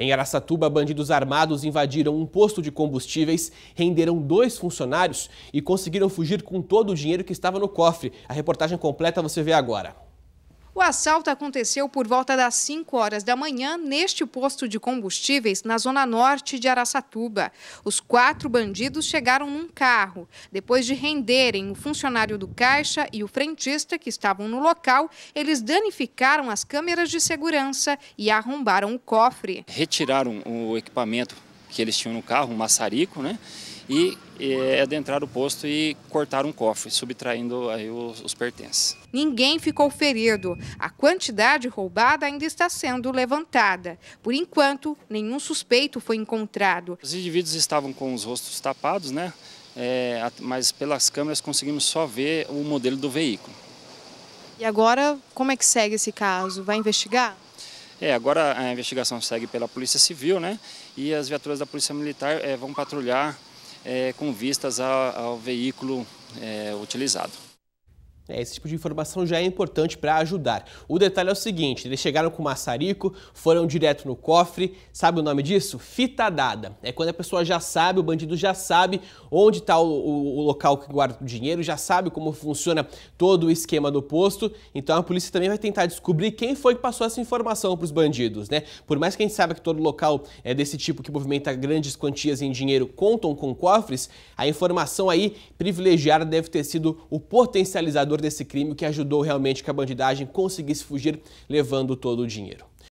Em Araçatuba, bandidos armados invadiram um posto de combustíveis, renderam dois funcionários e conseguiram fugir com todo o dinheiro que estava no cofre. A reportagem completa você vê agora. O assalto aconteceu por volta das 5 horas da manhã neste posto de combustíveis na zona norte de Araçatuba. Os quatro bandidos chegaram num carro. Depois de renderem o funcionário do caixa e o frentista que estavam no local, eles danificaram as câmeras de segurança e arrombaram o cofre. Retiraram o equipamento que eles tinham no carro, um maçarico, né? e é, adentrar o posto e cortar um cofre, subtraindo aí os, os pertences. Ninguém ficou ferido. A quantidade roubada ainda está sendo levantada. Por enquanto, nenhum suspeito foi encontrado. Os indivíduos estavam com os rostos tapados, né? É, mas pelas câmeras conseguimos só ver o modelo do veículo. E agora, como é que segue esse caso? Vai investigar? É, agora a investigação segue pela Polícia Civil, né? E as viaturas da Polícia Militar é, vão patrulhar é, com vistas ao veículo é, utilizado. É, esse tipo de informação já é importante para ajudar. O detalhe é o seguinte: eles chegaram com maçarico, foram direto no cofre. Sabe o nome disso? Fita dada. É quando a pessoa já sabe, o bandido já sabe onde está o, o, o, local que guarda o dinheiro, já sabe como funciona todo o esquema do posto. Então a polícia também vai tentar descobrir quem foi que passou essa informação para os bandidos, né? Por mais que a gente saiba que todo local é desse tipo que movimenta grandes quantias em dinheiro contam com cofres, a informação aí privilegiada deve ter sido o potencializador desse crime, o que ajudou realmente que a bandidagem conseguisse fugir levando todo o dinheiro.